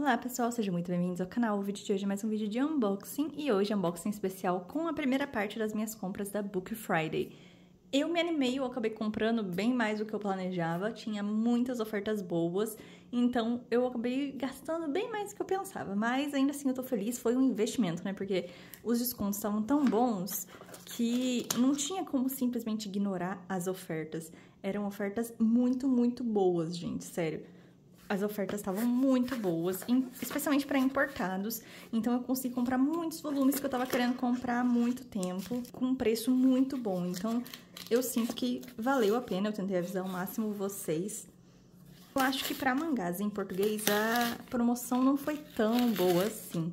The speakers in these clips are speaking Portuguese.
Olá pessoal, sejam muito bem-vindos ao canal. O vídeo de hoje é mais um vídeo de unboxing e hoje é unboxing especial com a primeira parte das minhas compras da Book Friday. Eu me animei, eu acabei comprando bem mais do que eu planejava, tinha muitas ofertas boas, então eu acabei gastando bem mais do que eu pensava, mas ainda assim eu tô feliz, foi um investimento, né? Porque os descontos estavam tão bons que não tinha como simplesmente ignorar as ofertas. Eram ofertas muito, muito boas, gente, sério as ofertas estavam muito boas, especialmente para importados. Então eu consegui comprar muitos volumes que eu estava querendo comprar há muito tempo, com um preço muito bom. Então eu sinto que valeu a pena, eu tentei avisar ao máximo vocês. Eu acho que para mangás em português a promoção não foi tão boa assim,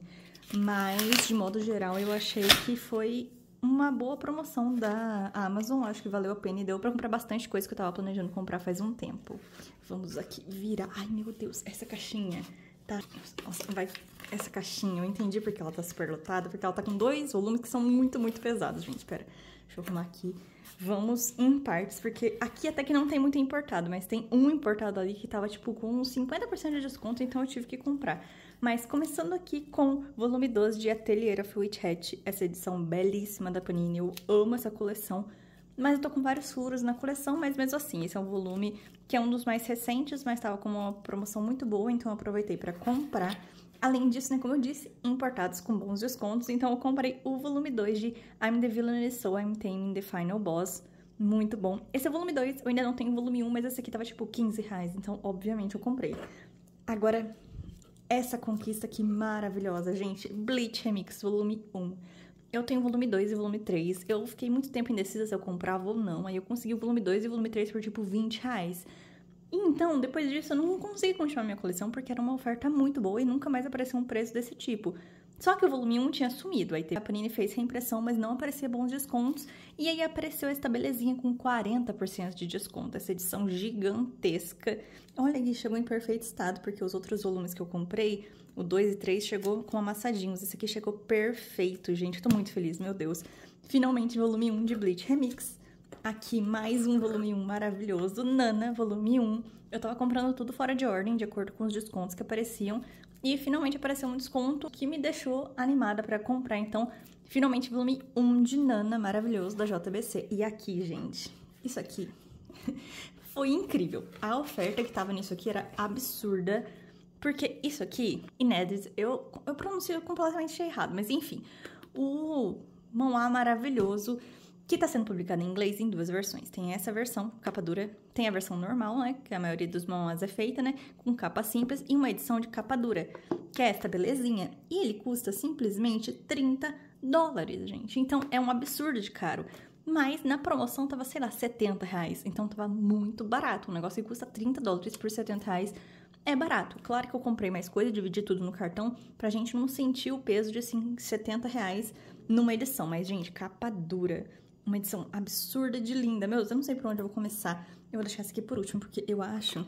mas de modo geral eu achei que foi uma boa promoção da Amazon. Acho que valeu a pena e deu pra comprar bastante coisa que eu tava planejando comprar faz um tempo. Vamos aqui virar. Ai, meu Deus, essa caixinha tá. Nossa, vai. Essa caixinha, eu entendi porque ela tá super lotada, porque ela tá com dois volumes que são muito, muito pesados, gente. Pera, deixa eu arrumar aqui. Vamos em partes, porque aqui até que não tem muito importado, mas tem um importado ali que tava, tipo, com 50% de desconto, então eu tive que comprar. Mas começando aqui com volume 12 de Atelier of Witch Hat, essa edição belíssima da Panini, eu amo essa coleção, mas eu tô com vários furos na coleção, mas mesmo assim, esse é um volume que é um dos mais recentes, mas tava com uma promoção muito boa, então eu aproveitei para comprar. Além disso, né, como eu disse, importados com bons descontos, então eu comprei o volume 2 de I'm the Villain So I'm Taming the Final Boss, muito bom. Esse é o volume 2, eu ainda não tenho o volume 1, um, mas esse aqui tava tipo 15 reais, então obviamente eu comprei. Agora, essa conquista que maravilhosa, gente. Bleach Remix, volume 1. Eu tenho volume 2 e volume 3. Eu fiquei muito tempo indecisa se eu comprava ou não. Aí eu consegui o volume 2 e o volume 3 por tipo 20 reais. então, depois disso, eu não consegui continuar minha coleção porque era uma oferta muito boa e nunca mais apareceu um preço desse tipo. Só que o volume 1 tinha sumido, aí a Panini fez reimpressão, mas não aparecia bons descontos, e aí apareceu essa belezinha com 40% de desconto, essa edição gigantesca. Olha, aqui, chegou em perfeito estado, porque os outros volumes que eu comprei, o 2 e 3, chegou com amassadinhos, esse aqui chegou perfeito, gente, tô muito feliz, meu Deus. Finalmente, volume 1 de Bleach Remix. Aqui mais um volume 1 maravilhoso, Nana, volume 1. Eu tava comprando tudo fora de ordem, de acordo com os descontos que apareciam, e finalmente apareceu um desconto que me deixou animada para comprar. Então, finalmente volume 1 de Nana maravilhoso da JBC. E aqui, gente, isso aqui foi incrível. A oferta que tava nisso aqui era absurda. Porque isso aqui, inédito, eu, eu pronuncio completamente errado, mas enfim. O a maravilhoso que está sendo publicada em inglês em duas versões. Tem essa versão, capa dura, tem a versão normal, né, que a maioria dos manuais é feita, né, com capa simples, e uma edição de capa dura, que é esta belezinha, e ele custa simplesmente 30 dólares, gente. Então, é um absurdo de caro. Mas na promoção tava, sei lá, 70 reais. Então tava muito barato. Um negócio que custa 30 dólares por 70 reais é barato. Claro que eu comprei mais coisa, dividi tudo no cartão, pra gente não sentir o peso de assim, 70 reais numa edição. Mas, gente, capa dura uma edição absurda de linda. Meu, eu não sei por onde eu vou começar. Eu vou deixar essa aqui por último, porque eu acho...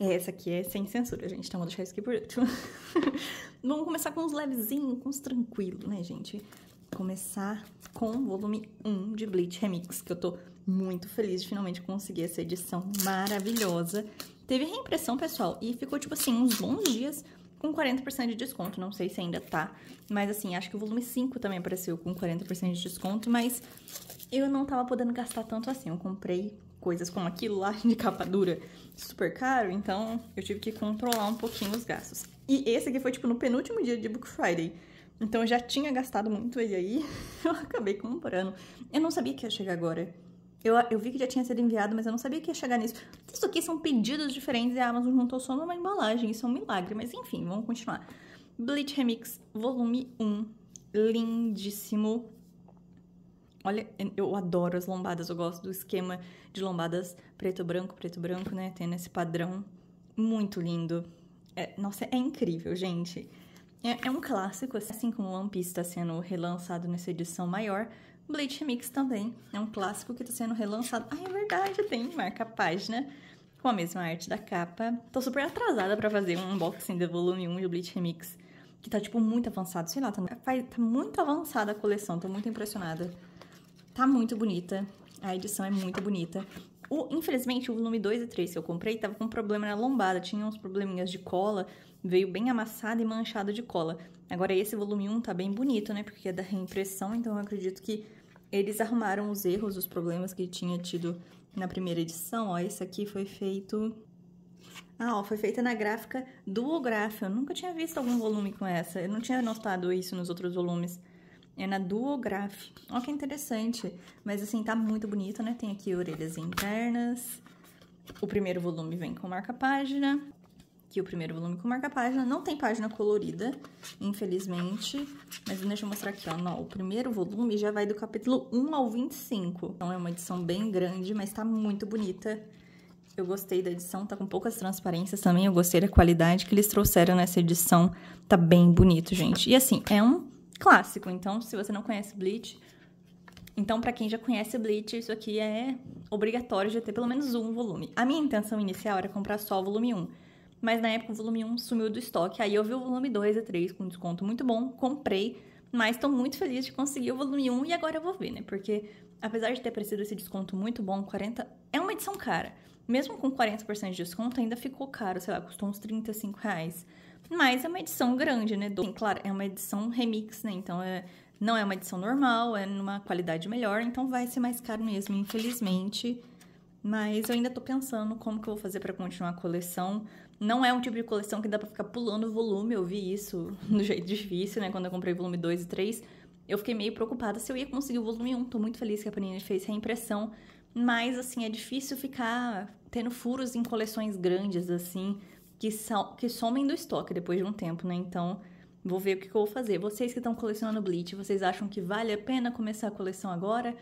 É, essa aqui é sem censura, gente, então vou deixar isso aqui por último. Vamos começar com uns levezinhos, com uns tranquilos, né, gente? Começar com o volume 1 de Bleach Remix, que eu tô muito feliz de finalmente conseguir essa edição maravilhosa. Teve reimpressão, pessoal, e ficou, tipo assim, uns bons dias com 40% de desconto, não sei se ainda tá, mas assim, acho que o volume 5 também apareceu com 40% de desconto, mas eu não tava podendo gastar tanto assim, eu comprei coisas como aquilo lá de capa dura super caro, então eu tive que controlar um pouquinho os gastos. E esse aqui foi tipo no penúltimo dia de Book Friday, então eu já tinha gastado muito e aí eu acabei comprando. Eu não sabia que ia chegar agora. Eu, eu vi que já tinha sido enviado, mas eu não sabia que ia chegar nisso. Isso aqui são pedidos diferentes e a Amazon juntou só numa embalagem. Isso é um milagre, mas enfim, vamos continuar. Bleach Remix Volume 1. Lindíssimo. Olha, eu adoro as lombadas. Eu gosto do esquema de lombadas preto-branco, preto-branco, né? Tendo esse padrão. Muito lindo. É, nossa, é incrível, gente. É, é um clássico, assim como One Piece está sendo relançado nessa edição maior. Bleach Mix também é um clássico que está sendo relançado. Ah, é verdade, tem marca-página com a mesma arte da capa. Tô super atrasada para fazer um unboxing do volume 1 do Bleach Remix, que tá, tipo, muito avançado. Sei lá, tá, tá, tá muito avançada a coleção, tô muito impressionada. Tá muito bonita, a edição é muito bonita. O, infelizmente, o volume 2 e 3 que eu comprei tava com um problema na lombada, tinha uns probleminhas de cola, veio bem amassado e manchado de cola. Agora, esse volume 1 tá bem bonito, né, porque é da reimpressão, então eu acredito que eles arrumaram os erros, os problemas que tinha tido na primeira edição. Ó, esse aqui foi feito... Ah, ó, foi feita na gráfica Duograph. Eu nunca tinha visto algum volume com essa. Eu não tinha notado isso nos outros volumes. É na Duograph. Ó que interessante. Mas assim, tá muito bonito, né? Tem aqui orelhas internas. O primeiro volume vem com marca-página que o primeiro volume com marca-página. Não tem página colorida, infelizmente. Mas deixa eu mostrar aqui, ó. Não, o primeiro volume já vai do capítulo 1 ao 25. Então, é uma edição bem grande, mas tá muito bonita. Eu gostei da edição, tá com poucas transparências também. Eu gostei da qualidade que eles trouxeram nessa edição. Tá bem bonito, gente. E assim, é um clássico. Então, se você não conhece Bleach... Então, para quem já conhece Bleach, isso aqui é obrigatório de ter pelo menos um volume. A minha intenção inicial era comprar só o volume 1 mas na época o volume 1 sumiu do estoque. Aí eu vi o volume 2 e 3 com desconto muito bom, comprei, mas estou muito feliz de conseguir o volume 1 e agora eu vou ver, né? Porque apesar de ter aparecido esse desconto muito bom, 40 é uma edição cara. Mesmo com 40% de desconto, ainda ficou caro, sei lá, custou uns 35 reais. Mas é uma edição grande, né? Sim, claro, é uma edição remix, né? Então é, não é uma edição normal, é numa qualidade melhor, então vai ser mais caro mesmo, infelizmente. Mas eu ainda tô pensando como que eu vou fazer para continuar a coleção. Não é um tipo de coleção que dá para ficar pulando o volume, eu vi isso do jeito difícil, né? Quando eu comprei o volume 2 e 3, eu fiquei meio preocupada se eu ia conseguir o volume 1. Tô muito feliz que a Panini fez reimpressão, mas assim, é difícil ficar tendo furos em coleções grandes assim, que são que somem do estoque depois de um tempo, né? Então, vou ver o que, que eu vou fazer. Vocês que estão colecionando Bleach, vocês acham que vale a pena começar a coleção agora?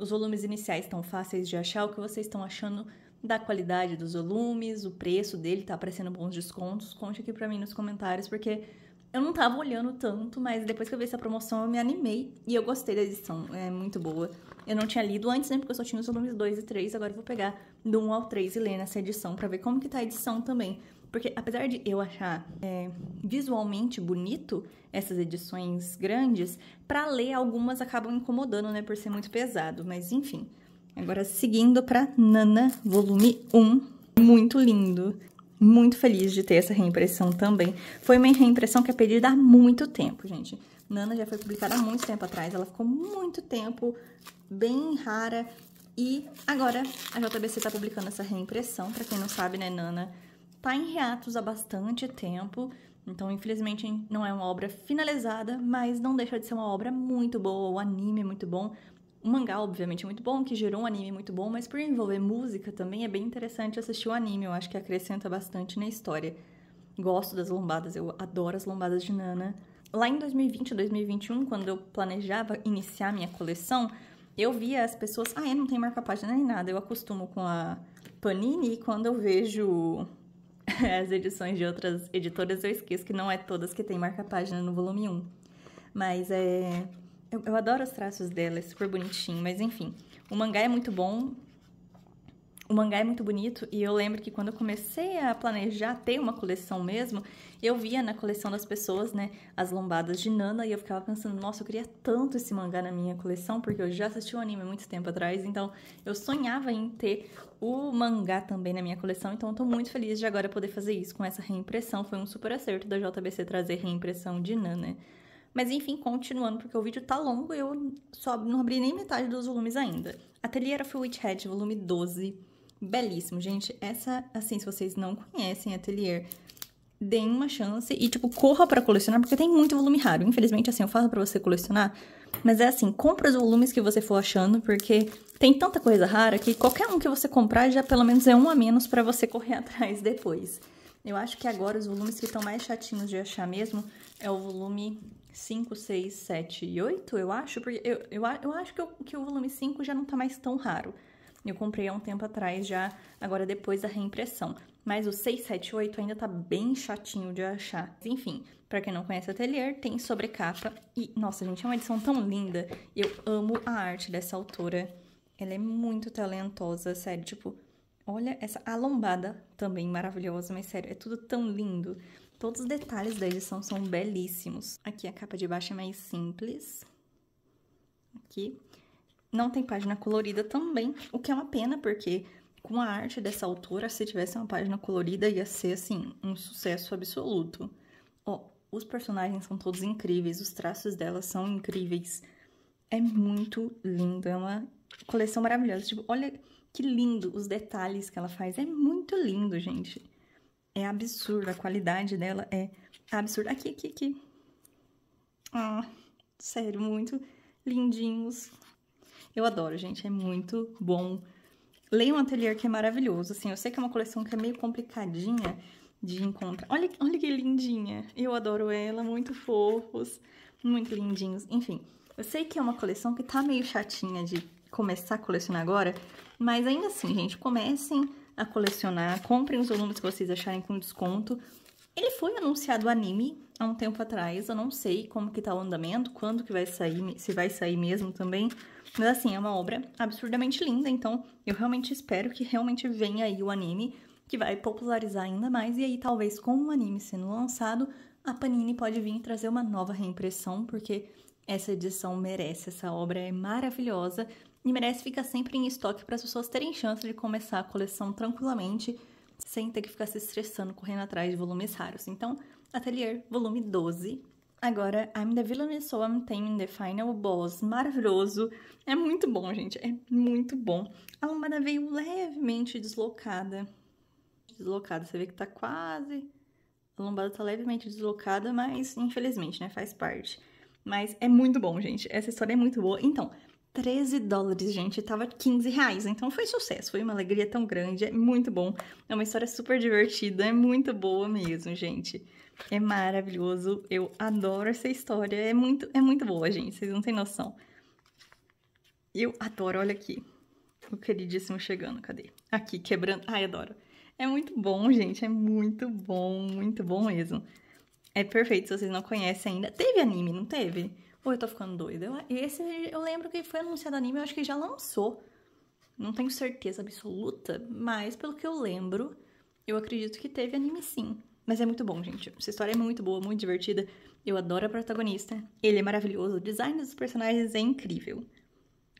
Os volumes iniciais estão fáceis de achar. O que vocês estão achando da qualidade dos volumes, o preço dele tá aparecendo bons descontos? Conte aqui para mim nos comentários, porque eu não tava olhando tanto, mas depois que eu vi essa promoção eu me animei e eu gostei da edição, é muito boa. Eu não tinha lido antes, né, porque eu só tinha os volumes 2 e 3, agora eu vou pegar do 1 ao 3 e ler nessa edição para ver como que tá a edição também. Porque apesar de eu achar é, visualmente bonito essas edições grandes, para ler algumas acabam incomodando, né? Por ser muito pesado. Mas enfim. Agora seguindo para Nana, volume 1. Muito lindo. Muito feliz de ter essa reimpressão também. Foi uma reimpressão que é pedida há muito tempo, gente. Nana já foi publicada há muito tempo atrás. Ela ficou muito tempo bem rara. E agora a JBC está publicando essa reimpressão. Para quem não sabe, né, Nana está em reatos há bastante tempo, então infelizmente não é uma obra finalizada, mas não deixa de ser uma obra muito boa, o anime é muito bom. O mangá, obviamente, é muito bom, que gerou um anime muito bom, mas por envolver música também é bem interessante assistir o anime, eu acho que acrescenta bastante na história. Gosto das lombadas, eu adoro as lombadas de Nana. Lá em 2020 2021, quando eu planejava iniciar minha coleção, eu via as pessoas. Ah, eu não tem marca-página nem nada. Eu acostumo com a Panini e quando eu vejo as edições de outras editoras eu esqueço que não é todas que tem marca-página no volume 1. Mas é. Eu, eu adoro os traços dela, é super bonitinho, mas enfim. O mangá é muito bom, o mangá é muito bonito e eu lembro que quando eu comecei a planejar ter uma coleção mesmo, eu via na coleção das pessoas, né, as lombadas de Nana e eu ficava pensando, nossa, eu queria tanto esse mangá na minha coleção, porque eu já assisti o um anime há muito tempo atrás, então eu sonhava em ter o mangá também na minha coleção, então eu tô muito feliz de agora poder fazer isso com essa reimpressão, foi um super acerto da JBC trazer reimpressão de Nana. Mas enfim, continuando, porque o vídeo tá longo e eu só não abri nem metade dos volumes ainda. Ateliê o Witch Head, volume 12 belíssimo, gente. Essa, assim, se vocês não conhecem Atelier, deem uma chance e, tipo, corra para colecionar, porque tem muito volume raro. Infelizmente, assim, eu falo para você colecionar, mas é assim, compra os volumes que você for achando, porque tem tanta coisa rara que qualquer um que você comprar já pelo menos é um a menos para você correr atrás depois. Eu acho que agora os volumes que estão mais chatinhos de achar mesmo é o volume 5, 6, 7 e 8, eu acho, porque eu, eu, eu acho que, eu, que o volume 5 já não tá mais tão raro. Eu comprei há um tempo atrás já, agora depois da reimpressão. Mas o 678 ainda tá bem chatinho de achar. Enfim, para quem não conhece o atelier tem sobrecapa. E, nossa, gente, é uma edição tão linda. Eu amo a arte dessa autora. Ela é muito talentosa, sério. Tipo, olha essa... A lombada também maravilhosa, mas sério, é tudo tão lindo. Todos os detalhes da edição são belíssimos. Aqui a capa de baixo é mais simples. Aqui. Não tem página colorida também, o que é uma pena, porque com a arte dessa autora, se tivesse uma página colorida, ia ser, assim, um sucesso absoluto. Ó, oh, os personagens são todos incríveis, os traços dela são incríveis. É muito lindo, é uma coleção maravilhosa. Tipo, olha que lindo os detalhes que ela faz. É muito lindo, gente. É absurdo, a qualidade dela é absurda. Aqui, aqui, aqui. Ah, sério, muito lindinhos. Eu adoro, gente, é muito bom. Leiam um Atelier, que é maravilhoso, assim, eu sei que é uma coleção que é meio complicadinha de encontrar. Olha, olha que lindinha, eu adoro ela, muito fofos, muito lindinhos, enfim. Eu sei que é uma coleção que tá meio chatinha de começar a colecionar agora, mas ainda assim, gente, comecem a colecionar, comprem os volumes que vocês acharem com desconto. Ele foi anunciado anime há um tempo atrás, eu não sei como que tá o andamento, quando que vai sair, se vai sair mesmo também, mas assim, é uma obra absurdamente linda, então eu realmente espero que realmente venha aí o anime, que vai popularizar ainda mais, e aí talvez com o anime sendo lançado, a Panini pode vir trazer uma nova reimpressão, porque essa edição merece, essa obra é maravilhosa e merece ficar sempre em estoque para as pessoas terem chance de começar a coleção tranquilamente, sem ter que ficar se estressando correndo atrás de volumes raros. Então, Atelier, volume 12, Agora, I'm the Villain So I'm Taming the Final Boss, maravilhoso. É muito bom, gente, é muito bom. A lombada veio levemente deslocada. Deslocada, você vê que tá quase... A lombada tá levemente deslocada, mas infelizmente, né, faz parte. Mas é muito bom, gente, essa história é muito boa. Então, 13 dólares, gente, tava 15 reais, então foi sucesso, foi uma alegria tão grande, é muito bom. É uma história super divertida, é muito boa mesmo, gente. É maravilhoso. Eu adoro essa história. É muito, é muito boa, gente. Vocês não têm noção. Eu adoro. Olha aqui. O queridíssimo chegando. Cadê? Aqui, quebrando. Ai, adoro. É muito bom, gente. É muito bom. Muito bom mesmo. É perfeito. Se vocês não conhecem ainda. Teve anime, não teve? Ou eu tô ficando doida? Eu, esse eu lembro que foi anunciado anime. Eu acho que já lançou. Não tenho certeza absoluta, mas pelo que eu lembro, eu acredito que teve anime sim. Mas é muito bom, gente. Essa história é muito boa, muito divertida. Eu adoro a protagonista. Ele é maravilhoso. O design dos personagens é incrível.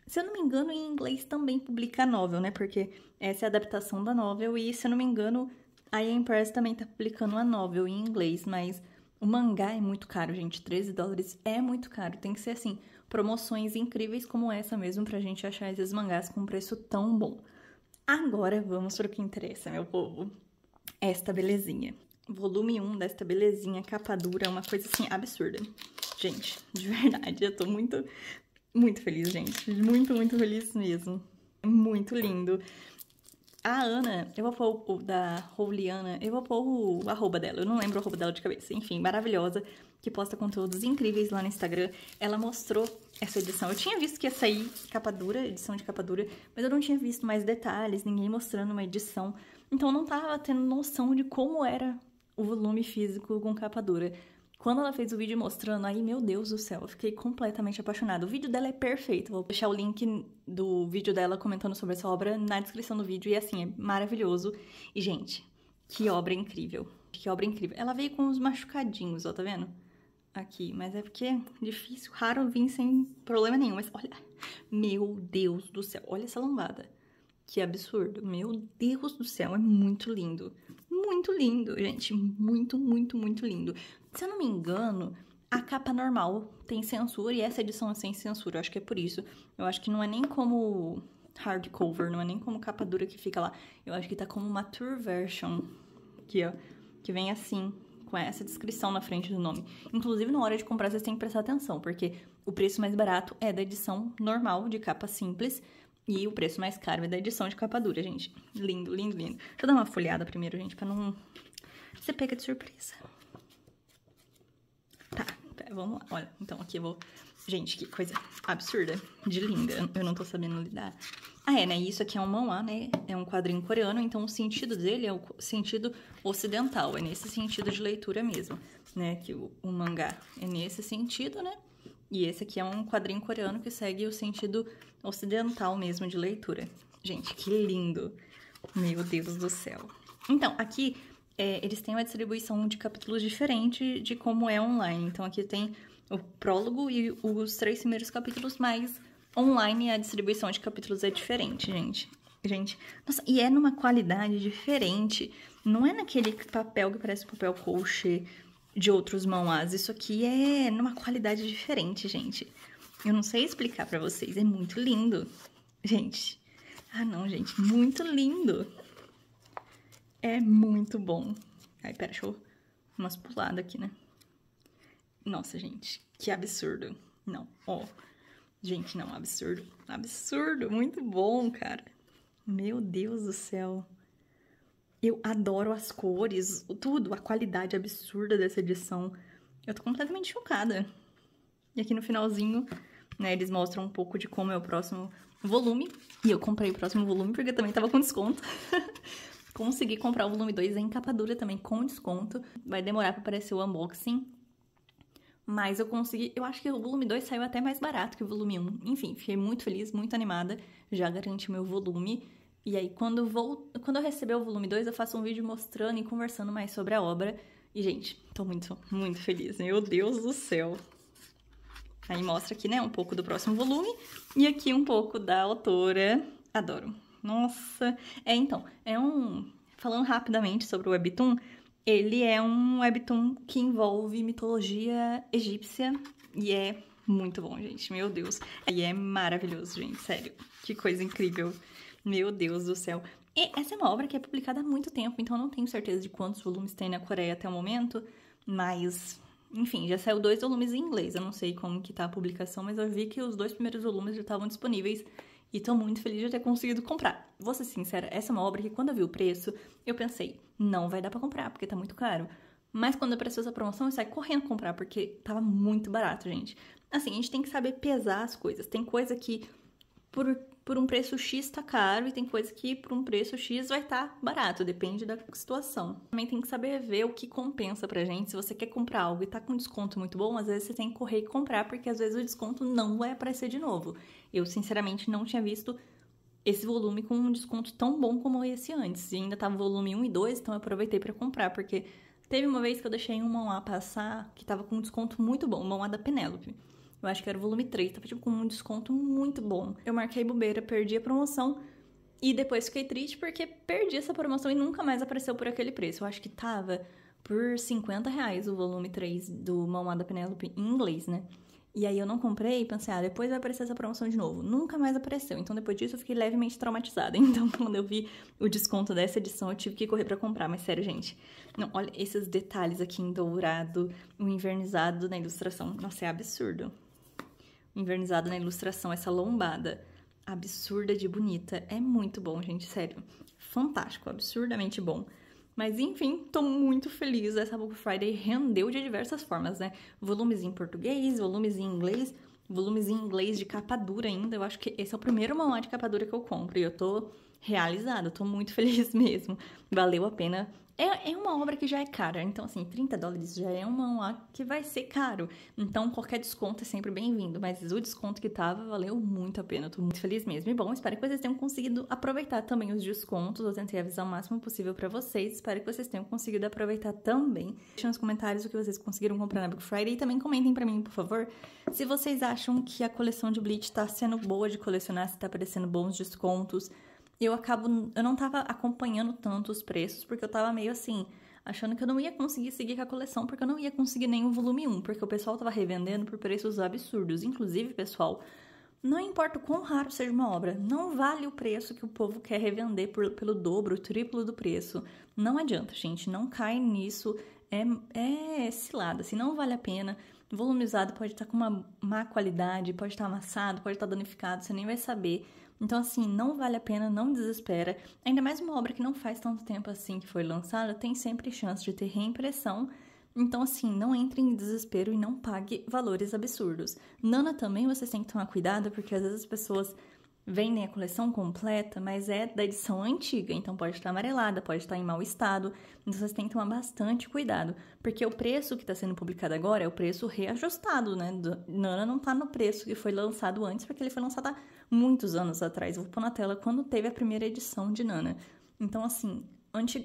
Se eu não me engano, em inglês também publica a novel, né? Porque essa é a adaptação da novel. E se eu não me engano, a EA Press também tá publicando a novel em inglês. Mas o mangá é muito caro, gente. 13 dólares é muito caro. Tem que ser assim. Promoções incríveis como essa mesmo pra gente achar esses mangás com um preço tão bom. Agora vamos para o que interessa, meu povo. Esta belezinha volume 1 desta belezinha, capa dura, uma coisa assim absurda. Gente, de verdade, eu tô muito, muito feliz, gente. Muito, muito feliz mesmo. Muito lindo. A Ana, eu vou pôr o da Roliana, eu vou pôr o arroba dela, eu não lembro o arroba dela de cabeça, enfim, maravilhosa, que posta conteúdos incríveis lá no Instagram. Ela mostrou essa edição. Eu tinha visto que ia sair capa dura, edição de capa dura, mas eu não tinha visto mais detalhes, ninguém mostrando uma edição. Então eu não tava tendo noção de como era o volume físico com capa dura. Quando ela fez o vídeo mostrando, aí, meu Deus do céu, eu fiquei completamente apaixonada. O vídeo dela é perfeito. Vou deixar o link do vídeo dela comentando sobre essa obra na descrição do vídeo. E assim, é maravilhoso. E, gente, que obra incrível. Que obra incrível. Ela veio com uns machucadinhos, ó, tá vendo? Aqui, mas é porque é difícil, raro vir sem problema nenhum. Mas olha, meu Deus do céu, olha essa lombada. Que absurdo. Meu Deus do céu, é muito lindo muito lindo, gente. Muito, muito, muito lindo. Se eu não me engano, a capa normal tem censura e essa edição é sem censura. Eu acho que é por isso. Eu acho que não é nem como hardcover, não é nem como capa dura que fica lá. Eu acho que tá como uma tour version. Aqui, ó. Que vem assim, com essa descrição na frente do nome. Inclusive, na hora de comprar, vocês têm que prestar atenção, porque o preço mais barato é da edição normal de capa simples, e o preço mais caro é da edição de capa dura, gente. Lindo, lindo, lindo. Deixa eu dar uma folhada primeiro, gente, pra não... Você pega de surpresa. Tá, vamos lá. Olha, então aqui eu vou... Gente, que coisa absurda de linda. Eu não tô sabendo lidar. Ah, é, né? Isso aqui é um manhwa, né? É um quadrinho coreano, então o sentido dele é o sentido ocidental. É nesse sentido de leitura mesmo, né? Que o, o mangá é nesse sentido, né? E esse aqui é um quadrinho coreano que segue o sentido ocidental mesmo de leitura. Gente, que lindo! Meu Deus do céu! Então, aqui é, eles têm uma distribuição de capítulos diferente de como é online. Então, aqui tem o prólogo e os três primeiros capítulos, mas online a distribuição de capítulos é diferente, gente. Gente, nossa, e é numa qualidade diferente. Não é naquele papel que parece papel colchê de outros mauás. Isso aqui é numa qualidade diferente, gente. Eu não sei explicar para vocês, é muito lindo. Gente, ah não, gente, muito lindo. É muito bom. Ai, pera, deixa eu umas puladas aqui, né? Nossa, gente, que absurdo. Não, ó. Gente, não, absurdo. Absurdo, muito bom, cara. Meu Deus do céu. Eu adoro as cores, tudo, a qualidade absurda dessa edição. Eu tô completamente chocada. E aqui no finalzinho, né, eles mostram um pouco de como é o próximo volume. E eu comprei o próximo volume porque também tava com desconto. Consegui comprar o volume 2 em capa dura também com desconto. Vai demorar pra aparecer o unboxing. Mas eu consegui. Eu acho que o volume 2 saiu até mais barato que o volume 1. Enfim, fiquei muito feliz, muito animada. Já garanti meu volume. E aí, quando, vou, quando eu receber o volume 2, eu faço um vídeo mostrando e conversando mais sobre a obra. E, gente, tô muito, muito feliz. Meu Deus do céu! Aí mostra aqui, né, um pouco do próximo volume e aqui um pouco da autora. Adoro. Nossa! É, então, é um... Falando rapidamente sobre o Webtoon, ele é um webtoon que envolve mitologia egípcia e é muito bom, gente. Meu Deus. E é maravilhoso, gente. Sério. Que coisa incrível. Meu Deus do céu. E essa é uma obra que é publicada há muito tempo, então eu não tenho certeza de quantos volumes tem na Coreia até o momento, mas enfim, já saiu dois volumes em inglês. Eu não sei como que tá a publicação, mas eu vi que os dois primeiros volumes já estavam disponíveis e tô muito feliz de ter conseguido comprar. Vou ser sincera, essa é uma obra que quando eu vi o preço, eu pensei, não vai dar para comprar, porque tá muito caro. Mas quando apareceu essa promoção, eu saí correndo comprar, porque tava muito barato, gente. Assim, a gente tem que saber pesar as coisas. Tem coisa que, por por um preço X está caro e tem coisa que por um preço X vai estar tá barato, depende da situação. Também tem que saber ver o que compensa pra gente. Se você quer comprar algo e tá com desconto muito bom, às vezes você tem que correr e comprar, porque às vezes o desconto não vai é aparecer de novo. Eu, sinceramente, não tinha visto esse volume com um desconto tão bom como esse antes. E ainda tava tá volume 1 e 2, então eu aproveitei para comprar, porque teve uma vez que eu deixei uma lá passar que tava com um desconto muito bom, uma lá da Penélope. Eu acho que era o volume 3, tava tipo com um desconto muito bom. Eu marquei bobeira, perdi a promoção. E depois fiquei triste porque perdi essa promoção e nunca mais apareceu por aquele preço. Eu acho que tava por 50 reais o volume 3 do Mamada Penélope em inglês, né? E aí eu não comprei e pensei, ah, depois vai aparecer essa promoção de novo. Nunca mais apareceu. Então depois disso eu fiquei levemente traumatizada. Então quando eu vi o desconto dessa edição, eu tive que correr para comprar. Mas sério, gente. Não, olha esses detalhes aqui em dourado, o invernizado na ilustração. Nossa, é absurdo invernizada na ilustração, essa lombada. Absurda de bonita. É muito bom, gente, sério. Fantástico, absurdamente bom. Mas enfim, tô muito feliz. Essa Book Friday rendeu de diversas formas, né? Volumes em português, volumes em inglês, volumes em inglês de capa dura ainda. Eu acho que esse é o primeiro manual de capa dura que eu compro. E eu tô realizada. tô muito feliz mesmo. Valeu a pena. É, é uma obra que já é cara, então assim, 30 dólares já é uma OA que vai ser caro. Então qualquer desconto é sempre bem-vindo, mas o desconto que tava valeu muito a pena, eu tô muito feliz mesmo. E bom, espero que vocês tenham conseguido aproveitar também os descontos, eu tentei avisar o máximo possível para vocês, espero que vocês tenham conseguido aproveitar também. Deixem nos comentários o que vocês conseguiram comprar na Black Friday e também comentem para mim, por favor, se vocês acham que a coleção de Bleach tá sendo boa de colecionar, se tá aparecendo bons descontos, eu acabo. Eu não tava acompanhando tanto os preços, porque eu tava meio assim, achando que eu não ia conseguir seguir com a coleção, porque eu não ia conseguir nem o volume 1, porque o pessoal tava revendendo por preços absurdos. Inclusive, pessoal, não importa o quão raro seja uma obra, não vale o preço que o povo quer revender por, pelo dobro, triplo do preço. Não adianta, gente, não cai nisso. É, é cilada, assim, não vale a pena. Volumizado pode estar tá com uma má qualidade, pode estar tá amassado, pode estar tá danificado, você nem vai saber. Então, assim, não vale a pena, não desespera. Ainda mais uma obra que não faz tanto tempo assim que foi lançada, tem sempre chance de ter reimpressão. Então, assim, não entre em desespero e não pague valores absurdos. Nana também vocês têm que tomar cuidado, porque às vezes as pessoas vendem a coleção completa, mas é da edição antiga, então pode estar amarelada, pode estar em mau estado, então vocês têm que tomar bastante cuidado, porque o preço que está sendo publicado agora é o preço reajustado, né? Nana não está no preço que foi lançado antes, porque ele foi lançado há muitos anos atrás. Eu vou pôr na tela quando teve a primeira edição de Nana. Então, assim,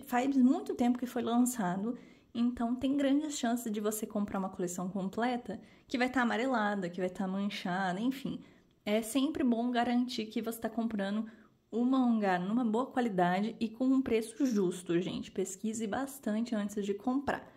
faz muito tempo que foi lançado, então tem grandes chances de você comprar uma coleção completa que vai estar tá amarelada, que vai estar tá manchada, enfim é sempre bom garantir que você está comprando uma ongar numa boa qualidade e com um preço justo, gente. Pesquise bastante antes de comprar.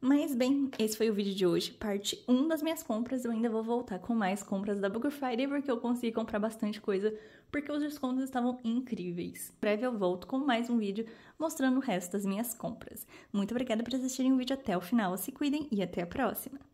Mas bem, esse foi o vídeo de hoje, parte 1 das minhas compras. Eu ainda vou voltar com mais compras da Booker Friday, porque eu consegui comprar bastante coisa, porque os descontos estavam incríveis. Em breve eu volto com mais um vídeo mostrando o resto das minhas compras. Muito obrigada por assistirem o vídeo até o final, se cuidem e até a próxima!